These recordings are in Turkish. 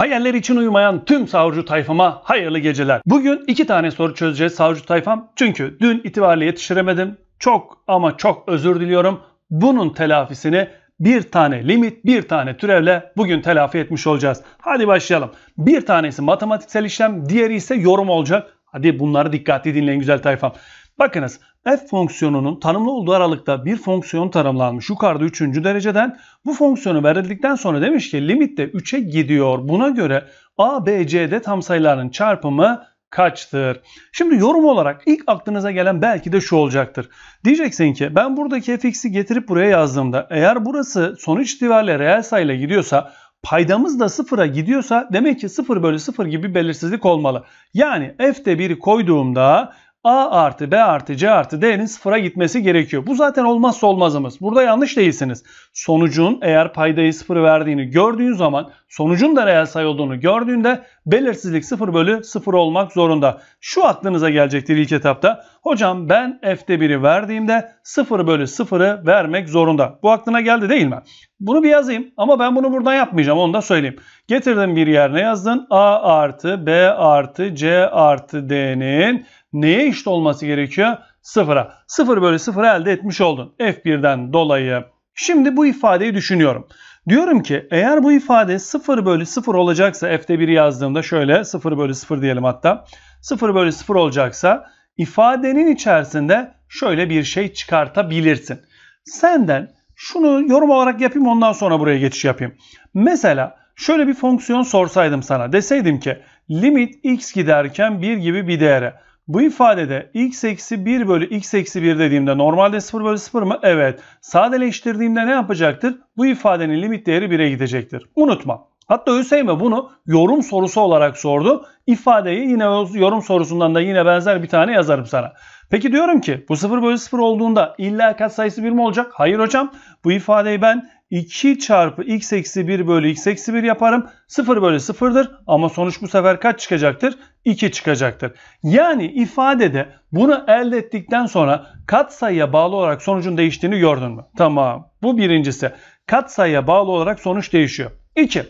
Hayaller için uyumayan tüm savcı tayfama hayırlı geceler. Bugün iki tane soru çözeceğiz savcı tayfam. Çünkü dün itibariyle yetiştiremedim. Çok ama çok özür diliyorum. Bunun telafisini bir tane limit, bir tane türevle bugün telafi etmiş olacağız. Hadi başlayalım. Bir tanesi matematiksel işlem, diğeri ise yorum olacak. Hadi bunları dikkatli dinleyin güzel tayfam. Bakınız f fonksiyonunun tanımlı olduğu aralıkta bir fonksiyon tanımlanmış yukarıda 3. dereceden. Bu fonksiyonu verildikten sonra demiş ki limitte de 3'e gidiyor. Buna göre a, b, c'de tam sayıların çarpımı kaçtır? Şimdi yorum olarak ilk aklınıza gelen belki de şu olacaktır. Diyeceksin ki ben buradaki fx'i getirip buraya yazdığımda eğer burası sonuç itibariyle reel sayıyla gidiyorsa paydamız da sıfıra gidiyorsa demek ki 0 bölü 0 gibi belirsizlik olmalı. Yani f'de 1'i koyduğumda A artı B artı C artı D'nin sıfıra gitmesi gerekiyor. Bu zaten olmazsa olmazımız. Burada yanlış değilsiniz. Sonucun eğer paydayı sıfır verdiğini gördüğün zaman sonucun da reel sayı olduğunu gördüğünde belirsizlik sıfır bölü sıfır olmak zorunda. Şu aklınıza gelecektir ilk etapta. Hocam ben F'de 1'i verdiğimde sıfır bölü sıfırı vermek zorunda. Bu aklına geldi değil mi? Bunu bir yazayım ama ben bunu buradan yapmayacağım onu da söyleyeyim. Getirdim bir yerine yazdın. A artı B artı C artı D'nin neye eşit olması gerekiyor? Sıfıra. Sıfır bölü sıfır elde etmiş oldun. F1'den dolayı. Şimdi bu ifadeyi düşünüyorum. Diyorum ki eğer bu ifade 0 bölü 0 olacaksa f'de 1 yazdığımda şöyle 0 bölü 0 diyelim hatta. 0 bölü 0 olacaksa ifadenin içerisinde şöyle bir şey çıkartabilirsin. Senden şunu yorum olarak yapayım ondan sonra buraya geçiş yapayım. Mesela şöyle bir fonksiyon sorsaydım sana deseydim ki limit x giderken 1 gibi bir değere. Bu ifadede x eksi 1 bölü x eksi 1 dediğimde normalde 0 bölü 0 mı? Evet. Sadeleştirdiğimde ne yapacaktır? Bu ifadenin limit değeri 1'e gidecektir. Unutma. Hatta Hüseyin'e bunu yorum sorusu olarak sordu. İfadeyi yine yorum sorusundan da yine benzer bir tane yazarım sana. Peki diyorum ki bu 0 bölü 0 olduğunda illa kat sayısı 1 mi olacak? Hayır hocam. Bu ifadeyi ben 2 çarpı x eksi 1 bölü x eksi 1 yaparım. 0 bölü 0'dır ama sonuç bu sefer kaç çıkacaktır? 2 çıkacaktır. Yani ifadede bunu elde ettikten sonra kat sayıya bağlı olarak sonucun değiştiğini gördün mü? Tamam. Bu birincisi. Kat sayıya bağlı olarak sonuç değişiyor. 2.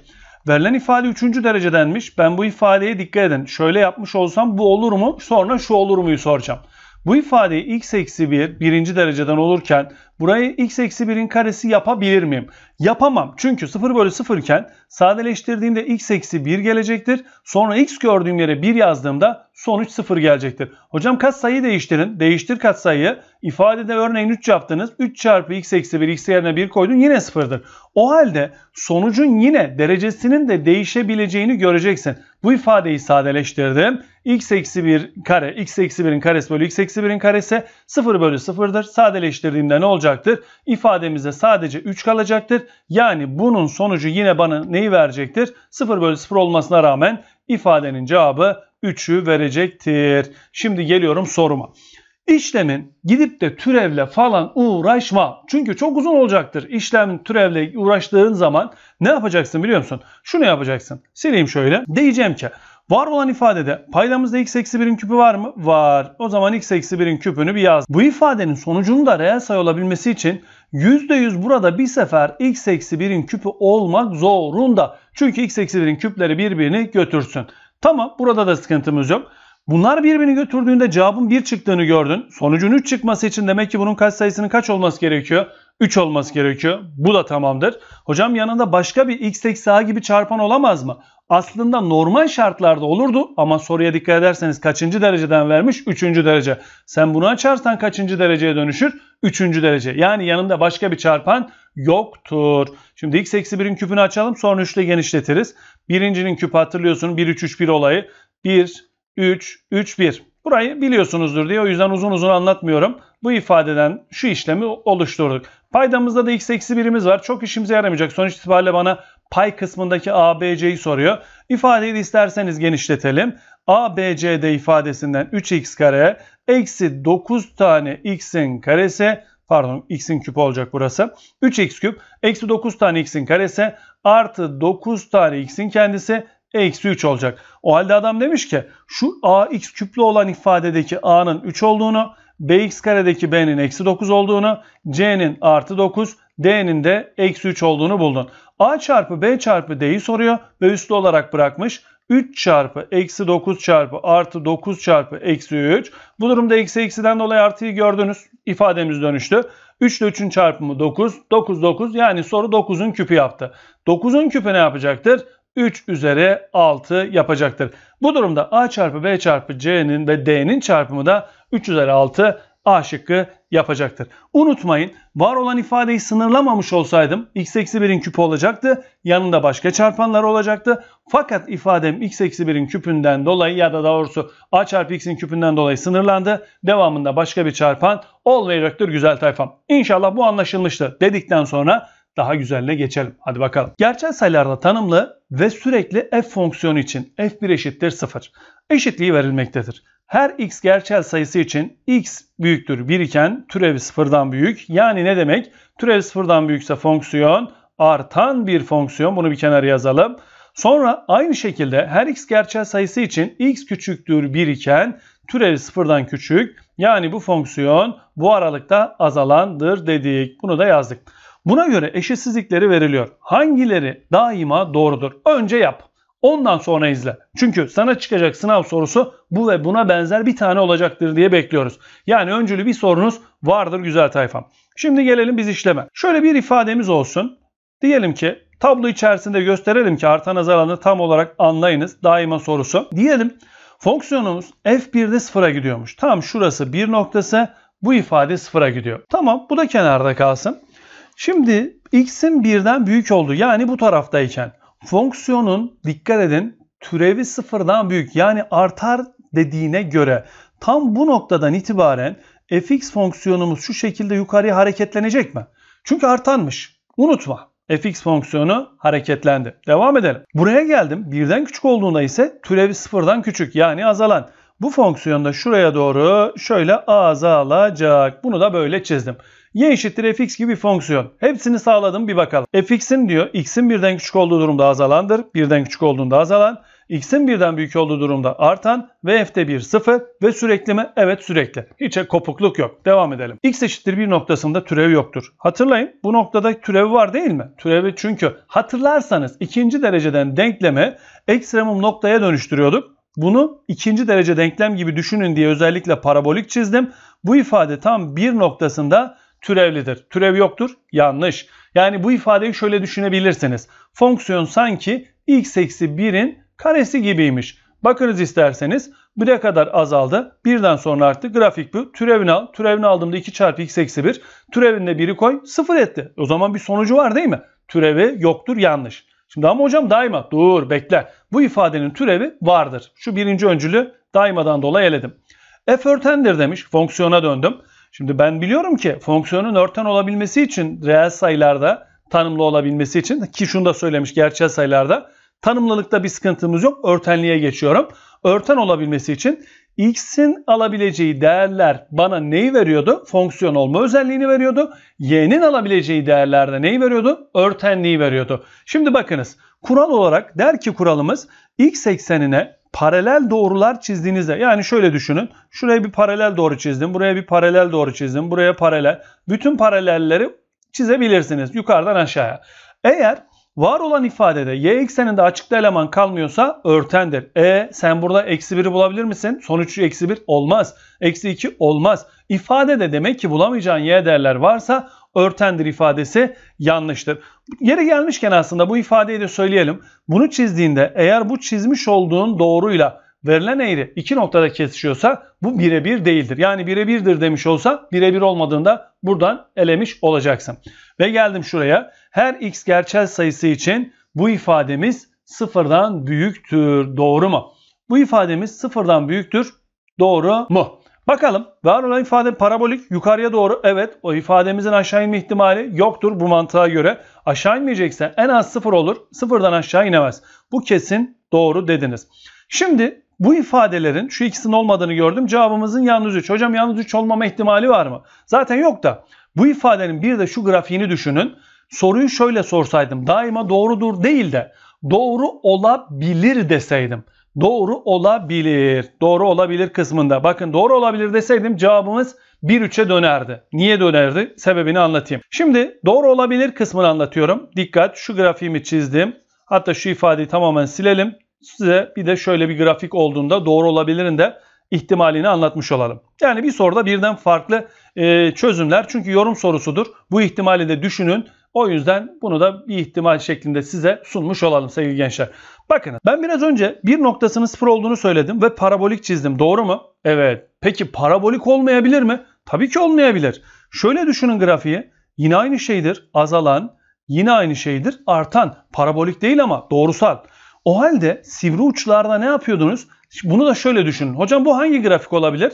Verilen ifade 3. derecedenmiş. Ben bu ifadeye dikkat edin. Şöyle yapmış olsam bu olur mu? Sonra şu olur muyu soracağım. Bu ifade x eksi 1 birinci dereceden olurken Burayı x eksi 1'in karesi yapabilir miyim? Yapamam. Çünkü 0 bölü 0 iken sadeleştirdiğimde x eksi 1 gelecektir. Sonra x gördüğüm yere 1 yazdığımda sonuç 0 gelecektir. Hocam katsayıyı değiştirin. Değiştir katsayıyı. İfadede örneğin 3 yaptınız. 3 çarpı x eksi 1 x yerine 1 koydun yine 0'dır. O halde sonucun yine derecesinin de değişebileceğini göreceksin. Bu ifadeyi sadeleştirdim. x eksi 1 kare x eksi 1'in karesi bölü x eksi 1'in karesi 0 bölü 0'dır. Sadeleştirdiğimde ne olacak? olacaktır. İfademizde sadece 3 kalacaktır. Yani bunun sonucu yine bana neyi verecektir? 0 bölü 0 olmasına rağmen ifadenin cevabı 3'ü verecektir. Şimdi geliyorum soruma. İşlemin gidip de türevle falan uğraşma. Çünkü çok uzun olacaktır. İşlem türevle uğraştığın zaman ne yapacaksın biliyor musun? Şunu yapacaksın. Sileyim şöyle. Diyeceğim ki Var olan ifadede paydamızda x eksi 1'in küpü var mı? Var. O zaman x eksi 1'in küpünü bir yaz. Bu ifadenin sonucunun da reel sayı olabilmesi için %100 burada bir sefer x eksi 1'in küpü olmak zorunda. Çünkü x eksi 1'in küpleri birbirini götürsün. Tamam burada da sıkıntımız yok. Bunlar birbirini götürdüğünde cevabın 1 çıktığını gördün. Sonucun 3 çıkması için demek ki bunun kaç sayısının kaç olması gerekiyor? 3 olması gerekiyor. Bu da tamamdır. Hocam yanında başka bir x eksi a gibi çarpan olamaz mı? Aslında normal şartlarda olurdu ama soruya dikkat ederseniz kaçıncı dereceden vermiş? Üçüncü derece. Sen bunu açarsan kaçıncı dereceye dönüşür? Üçüncü derece. Yani yanında başka bir çarpan yoktur. Şimdi x eksi 1'in küpünü açalım sonra 3 ile genişletiriz. Birincinin küpü hatırlıyorsun 1 3 3 1 olayı. 1 3, 3, 1. Burayı biliyorsunuzdur diye o yüzden uzun uzun anlatmıyorum. Bu ifadeden şu işlemi oluşturduk. Paydamızda da x eksi birimiz var. Çok işimize yaramayacak. Sonuç itibariyle bana pay kısmındaki ABC'yi soruyor. İfadeyi de isterseniz genişletelim. ABCD ifadesinden 3x kare eksi 9 tane x'in karesi pardon x'in küpü olacak burası. 3x küp eksi 9 tane x'in karesi artı 9 tane x'in kendisi eksi 3 olacak. O halde adam demiş ki şu ax küplü olan ifadedeki a'nın 3 olduğunu, bx karedeki b'nin eksi 9 olduğunu, c'nin artı 9, d'nin de eksi 3 olduğunu buldun. a çarpı b çarpı d'yi soruyor ve üslü olarak bırakmış. 3 çarpı eksi 9 çarpı artı 9 çarpı eksi 3. Bu durumda eksi eksiden dolayı artıyı gördünüz. İfademiz dönüştü. 3 ile 3'ün çarpımı 9. 9 9 yani soru 9'un küpü yaptı. 9'un küpü ne yapacaktır? 3 üzeri 6 yapacaktır. Bu durumda A çarpı B çarpı C'nin ve D'nin çarpımı da 3 üzeri 6 A şıkkı yapacaktır. Unutmayın var olan ifadeyi sınırlamamış olsaydım x eksi 1'in küpü olacaktı. Yanında başka çarpanlar olacaktı. Fakat ifadem x eksi 1'in küpünden dolayı ya da doğrusu a çarpı x'in küpünden dolayı sınırlandı. Devamında başka bir çarpan olmayacaktır güzel tayfam. İnşallah bu anlaşılmıştır dedikten sonra daha güzelle geçelim. Hadi bakalım. Gerçel sayılarda tanımlı ve sürekli f fonksiyonu için f1 eşittir 0 eşitliği verilmektedir. Her x gerçel sayısı için x büyüktür 1 iken türevi sıfırdan büyük. Yani ne demek? Türevi sıfırdan büyükse fonksiyon artan bir fonksiyon. Bunu bir kenara yazalım. Sonra aynı şekilde her x gerçel sayısı için x küçüktür 1 iken türevi sıfırdan küçük. Yani bu fonksiyon bu aralıkta azalandır dedik. Bunu da yazdık. Buna göre eşitsizlikleri veriliyor. Hangileri daima doğrudur? Önce yap. Ondan sonra izle. Çünkü sana çıkacak sınav sorusu bu ve buna benzer bir tane olacaktır diye bekliyoruz. Yani öncülü bir sorunuz vardır güzel tayfam. Şimdi gelelim biz işleme. Şöyle bir ifademiz olsun. Diyelim ki tablo içerisinde gösterelim ki artan azalanı tam olarak anlayınız. Daima sorusu. Diyelim fonksiyonumuz f1'de sıfıra gidiyormuş. Tam şurası bir noktası bu ifade sıfıra gidiyor. Tamam bu da kenarda kalsın. Şimdi x'in birden büyük olduğu yani bu taraftayken fonksiyonun dikkat edin türevi sıfırdan büyük yani artar dediğine göre tam bu noktadan itibaren fx fonksiyonumuz şu şekilde yukarıya hareketlenecek mi? Çünkü artanmış. Unutma fx fonksiyonu hareketlendi. Devam edelim. Buraya geldim. Birden küçük olduğunda ise türevi sıfırdan küçük yani azalan. Bu fonksiyonda şuraya doğru şöyle azalacak. Bunu da böyle çizdim. y eşittir fx gibi bir fonksiyon. Hepsini sağladım bir bakalım. fx'in diyor x'in birden küçük olduğu durumda azalandır. Birden küçük olduğunda azalan. x'in birden büyük olduğu durumda artan. Ve f'de bir sıfır ve sürekli mi? Evet sürekli. Hiç kopukluk yok. Devam edelim. x eşittir bir noktasında türev yoktur. Hatırlayın bu noktada türev var değil mi? Türevi çünkü hatırlarsanız ikinci dereceden denklemi ekstremum noktaya dönüştürüyorduk. Bunu ikinci derece denklem gibi düşünün diye özellikle parabolik çizdim. Bu ifade tam bir noktasında türevlidir. Türev yoktur. Yanlış. Yani bu ifadeyi şöyle düşünebilirsiniz. Fonksiyon sanki x eksi 1'in karesi gibiymiş. Bakınız isterseniz 1'e kadar azaldı. Birden sonra arttı. Grafik bu. Türevini al. Türevini aldığımda 2 çarpı x eksi 1. Türevinde 1'i koy. 0 etti. O zaman bir sonucu var değil mi? Türevi yoktur. Yanlış. Şimdi ama hocam daima dur bekle. Bu ifadenin türevi vardır. Şu birinci öncülü daimadan dolayı eledim. F örtendir demiş. Fonksiyona döndüm. Şimdi ben biliyorum ki fonksiyonun örten olabilmesi için reel sayılarda tanımlı olabilmesi için ki şunu da söylemiş gerçel sayılarda tanımlılıkta bir sıkıntımız yok. Örtenliğe geçiyorum. Örten olabilmesi için x'in alabileceği değerler bana neyi veriyordu? Fonksiyon olma özelliğini veriyordu. y'nin alabileceği değerlerde neyi veriyordu? Örtenliği veriyordu. Şimdi bakınız kural olarak der ki kuralımız x eksenine paralel doğrular çizdiğinizde yani şöyle düşünün. Şuraya bir paralel doğru çizdim. Buraya bir paralel doğru çizdim. Buraya paralel. Bütün paralelleri çizebilirsiniz yukarıdan aşağıya. Eğer Var olan ifadede y ekseninde açıkta eleman kalmıyorsa örtendir. E sen burada eksi 1'i bulabilir misin? Sonuç eksi 1 olmaz. Eksi 2 olmaz. İfadede demek ki bulamayacağın y değerler varsa örtendir ifadesi yanlıştır. Yeri gelmişken aslında bu ifadeyi de söyleyelim. Bunu çizdiğinde eğer bu çizmiş olduğun doğruyla verilen eğri iki noktada kesişiyorsa bu birebir değildir. Yani birebirdir demiş olsa birebir olmadığında buradan elemiş olacaksın. Ve geldim şuraya. Her x gerçel sayısı için bu ifademiz sıfırdan büyüktür. Doğru mu? Bu ifademiz sıfırdan büyüktür. Doğru mu? Bakalım var olan ifade parabolik yukarıya doğru evet o ifademizin aşağı inme ihtimali yoktur bu mantığa göre. Aşağı inmeyecekse en az sıfır olur sıfırdan aşağı inemez. Bu kesin doğru dediniz. Şimdi bu ifadelerin şu ikisinin olmadığını gördüm. Cevabımızın yalnız 3. Hocam yalnız 3 olmama ihtimali var mı? Zaten yok da bu ifadenin bir de şu grafiğini düşünün. Soruyu şöyle sorsaydım daima doğrudur değil de doğru olabilir deseydim. Doğru olabilir. Doğru olabilir kısmında. Bakın doğru olabilir deseydim cevabımız 1-3'e dönerdi. Niye dönerdi? Sebebini anlatayım. Şimdi doğru olabilir kısmını anlatıyorum. Dikkat şu grafiğimi çizdim. Hatta şu ifadeyi tamamen silelim size bir de şöyle bir grafik olduğunda doğru olabilirin de ihtimalini anlatmış olalım. Yani bir soruda birden farklı e, çözümler çünkü yorum sorusudur. Bu ihtimali de düşünün. O yüzden bunu da bir ihtimal şeklinde size sunmuş olalım sevgili gençler. Bakın ben biraz önce bir noktasının sıfır olduğunu söyledim ve parabolik çizdim. Doğru mu? Evet. Peki parabolik olmayabilir mi? Tabii ki olmayabilir. Şöyle düşünün grafiği. Yine aynı şeydir. Azalan, yine aynı şeydir. Artan. Parabolik değil ama doğrusal. O halde sivri uçlarda ne yapıyordunuz? Bunu da şöyle düşünün. Hocam bu hangi grafik olabilir?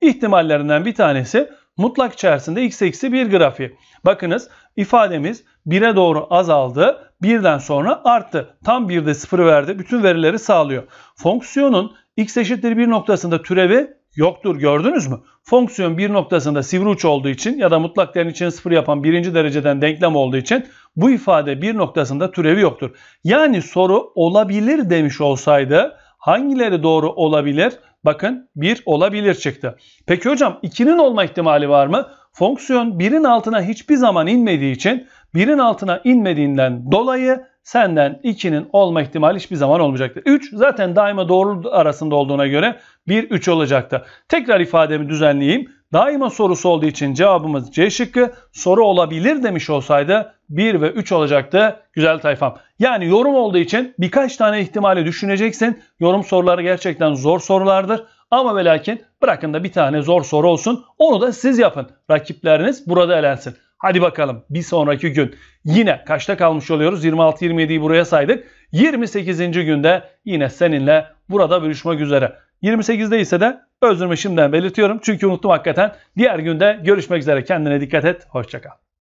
İhtimallerinden bir tanesi mutlak içerisinde x eksi 1 grafiği. Bakınız ifademiz 1'e doğru azaldı. 1'den sonra arttı. Tam 1'de 0 verdi. Bütün verileri sağlıyor. Fonksiyonun x eşittir 1 noktasında türevi yoktur gördünüz mü? Fonksiyon bir noktasında sivri uç olduğu için ya da mutlak değerin içini sıfır yapan birinci dereceden denklem olduğu için bu ifade bir noktasında türevi yoktur. Yani soru olabilir demiş olsaydı hangileri doğru olabilir? Bakın bir olabilir çıktı. Peki hocam ikinin olma ihtimali var mı? Fonksiyon birin altına hiçbir zaman inmediği için birin altına inmediğinden dolayı senden 2'nin olma ihtimali hiçbir zaman olmayacaktır. 3 zaten daima doğru arasında olduğuna göre 1 3 olacaktı. Tekrar ifademi düzenleyeyim. Daima sorusu olduğu için cevabımız C şıkkı. Soru olabilir demiş olsaydı 1 ve 3 olacaktı güzel tayfam. Yani yorum olduğu için birkaç tane ihtimali düşüneceksin. Yorum soruları gerçekten zor sorulardır. Ama ve lakin bırakın da bir tane zor soru olsun. Onu da siz yapın. Rakipleriniz burada elensin. Hadi bakalım bir sonraki gün yine kaçta kalmış oluyoruz? 26-27'yi buraya saydık. 28. günde yine seninle burada buluşmak üzere. 28'de ise de özürümü şimdiden belirtiyorum. Çünkü unuttum hakikaten. Diğer günde görüşmek üzere. Kendine dikkat et. Hoşçakal.